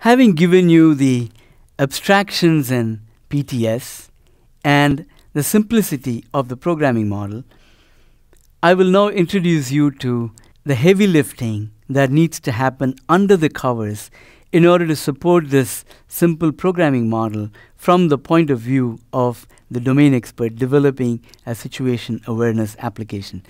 Having given you the abstractions and PTS and the simplicity of the programming model, I will now introduce you to the heavy lifting that needs to happen under the covers in order to support this simple programming model from the point of view of the domain expert developing a situation awareness application.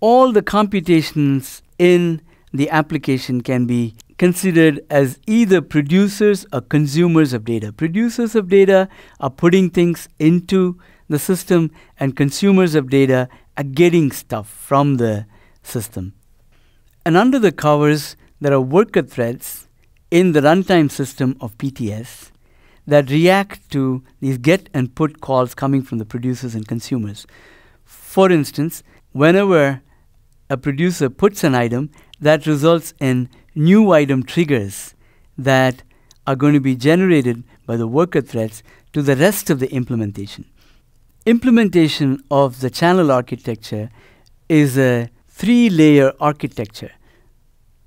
All the computations in the application can be considered as either producers or consumers of data. Producers of data are putting things into the system, and consumers of data are getting stuff from the system. And under the covers, there are worker threads in the runtime system of PTS that react to these get and put calls coming from the producers and consumers. For instance, whenever a producer puts an item, that results in new item triggers that are going to be generated by the worker threads to the rest of the implementation. Implementation of the channel architecture is a three-layer architecture.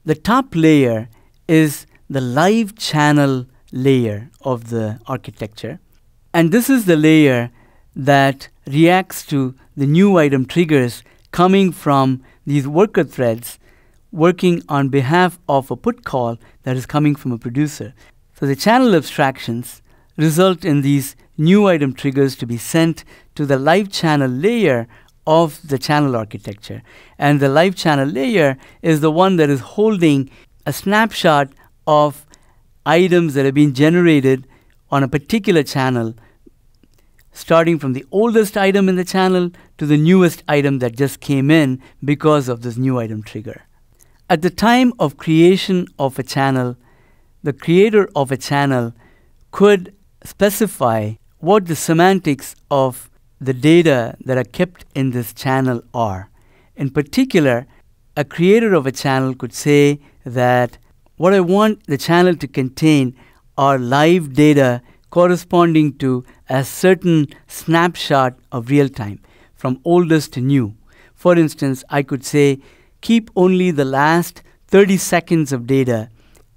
The top layer is the live channel layer of the architecture. And this is the layer that reacts to the new item triggers coming from these worker threads working on behalf of a put call that is coming from a producer. So the channel abstractions result in these new item triggers to be sent to the live channel layer of the channel architecture. And the live channel layer is the one that is holding a snapshot of items that have been generated on a particular channel, starting from the oldest item in the channel to the newest item that just came in because of this new item trigger. At the time of creation of a channel, the creator of a channel could specify what the semantics of the data that are kept in this channel are. In particular, a creator of a channel could say that what I want the channel to contain are live data corresponding to a certain snapshot of real time from oldest to new. For instance, I could say keep only the last 30 seconds of data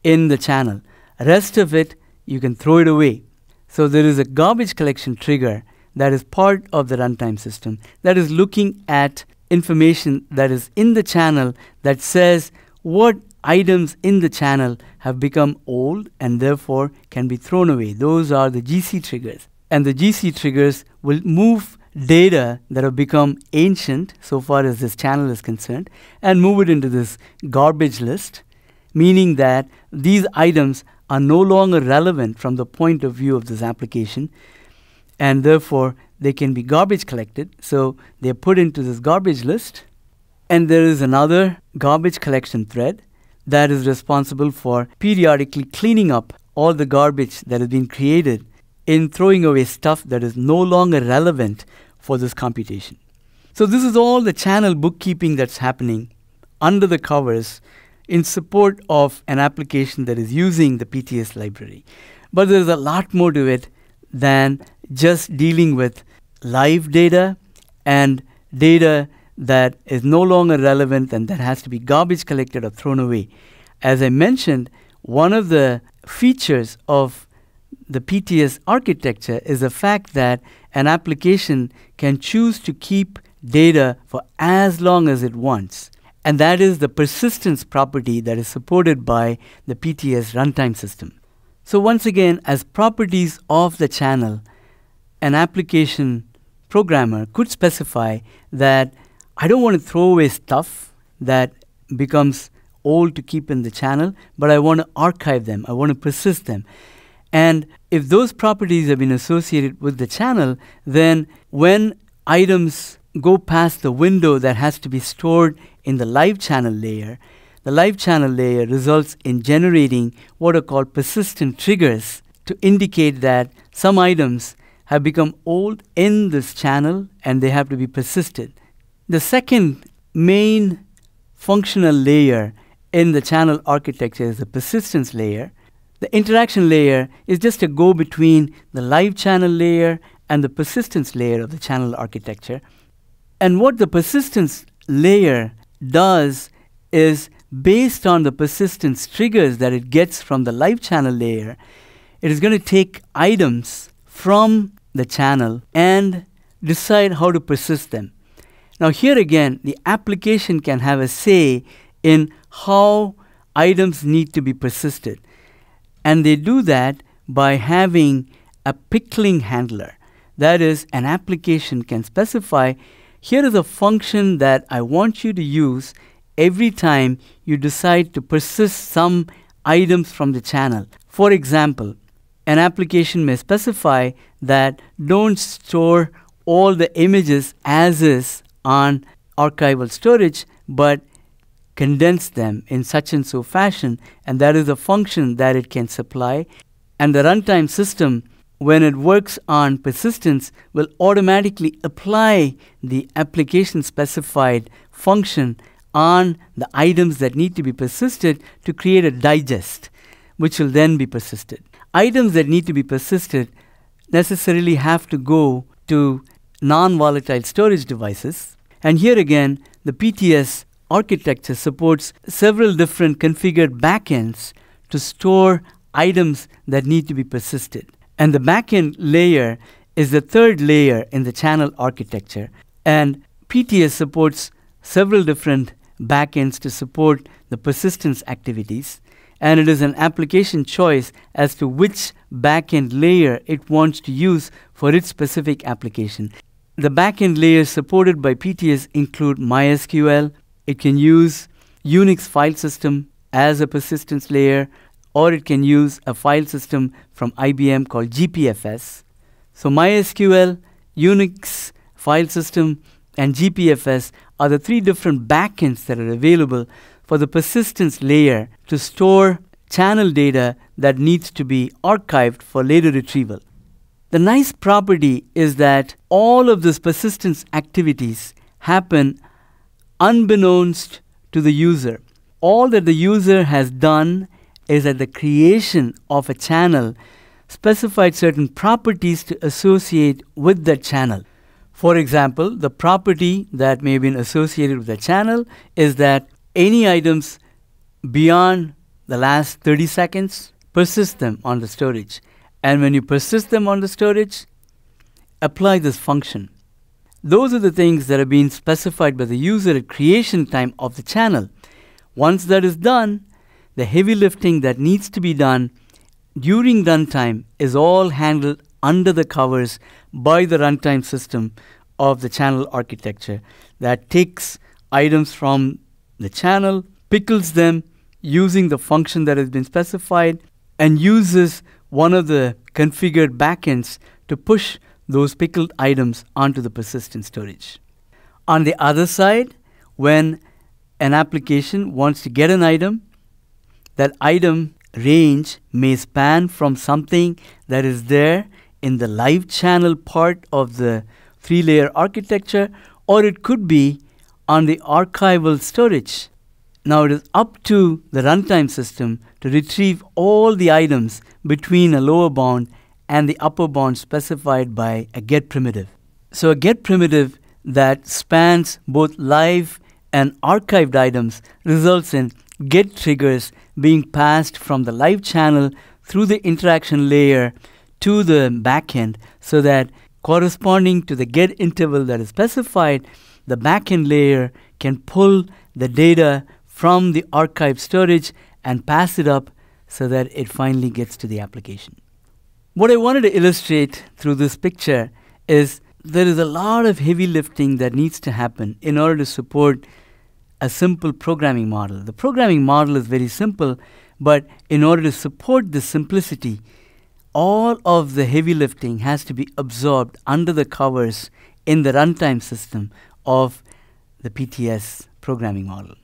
in the channel. Rest of it, you can throw it away. So there is a garbage collection trigger that is part of the runtime system that is looking at information that is in the channel that says what items in the channel have become old and therefore can be thrown away. Those are the GC triggers. And the GC triggers will move data that have become ancient, so far as this channel is concerned, and move it into this garbage list, meaning that these items are no longer relevant from the point of view of this application, and therefore they can be garbage collected. So they're put into this garbage list, and there is another garbage collection thread that is responsible for periodically cleaning up all the garbage that has been created in throwing away stuff that is no longer relevant for this computation. So, this is all the channel bookkeeping that's happening under the covers in support of an application that is using the PTS library. But there's a lot more to it than just dealing with live data and data that is no longer relevant and that has to be garbage collected or thrown away. As I mentioned, one of the features of the PTS architecture is the fact that an application can choose to keep data for as long as it wants. And that is the persistence property that is supported by the PTS runtime system. So once again, as properties of the channel, an application programmer could specify that I don't want to throw away stuff that becomes old to keep in the channel, but I want to archive them, I want to persist them. And if those properties have been associated with the channel, then when items go past the window that has to be stored in the live channel layer, the live channel layer results in generating what are called persistent triggers to indicate that some items have become old in this channel and they have to be persisted. The second main functional layer in the channel architecture is the persistence layer. The interaction layer is just a go between the live channel layer and the persistence layer of the channel architecture. And what the persistence layer does is based on the persistence triggers that it gets from the live channel layer, it is going to take items from the channel and decide how to persist them. Now, here again, the application can have a say in how items need to be persisted. And they do that by having a pickling handler. That is, an application can specify here is a function that I want you to use every time you decide to persist some items from the channel. For example, an application may specify that don't store all the images as is on archival storage, but condense them in such and so fashion, and that is a function that it can supply. And the runtime system, when it works on persistence, will automatically apply the application specified function on the items that need to be persisted to create a digest, which will then be persisted. Items that need to be persisted necessarily have to go to non volatile storage devices. And here again, the PTS architecture supports several different configured backends to store items that need to be persisted. And the backend layer is the third layer in the channel architecture. And PTS supports several different backends to support the persistence activities. And it is an application choice as to which backend layer it wants to use for its specific application. The backend layers supported by PTS include MySQL, it can use Unix file system as a persistence layer, or it can use a file system from IBM called GPFS. So MySQL, Unix file system, and GPFS are the three different backends that are available for the persistence layer to store channel data that needs to be archived for later retrieval. The nice property is that all of these persistence activities happen unbeknownst to the user. All that the user has done is that the creation of a channel specified certain properties to associate with that channel. For example, the property that may have been associated with the channel is that any items beyond the last 30 seconds persist them on the storage. And when you persist them on the storage, apply this function. Those are the things that are being specified by the user at creation time of the channel. Once that is done, the heavy lifting that needs to be done during runtime is all handled under the covers by the runtime system of the channel architecture that takes items from the channel, pickles them using the function that has been specified, and uses one of the configured backends to push those pickled items onto the persistent storage. On the other side, when an application wants to get an item, that item range may span from something that is there in the live channel part of the three layer architecture, or it could be on the archival storage. Now it is up to the runtime system to retrieve all the items between a lower bound and the upper bound specified by a get primitive. So a get primitive that spans both live and archived items results in get triggers being passed from the live channel through the interaction layer to the backend so that corresponding to the get interval that is specified, the backend layer can pull the data from the archive storage and pass it up so that it finally gets to the application. What I wanted to illustrate through this picture is there is a lot of heavy lifting that needs to happen in order to support a simple programming model. The programming model is very simple, but in order to support the simplicity, all of the heavy lifting has to be absorbed under the covers in the runtime system of the PTS programming model.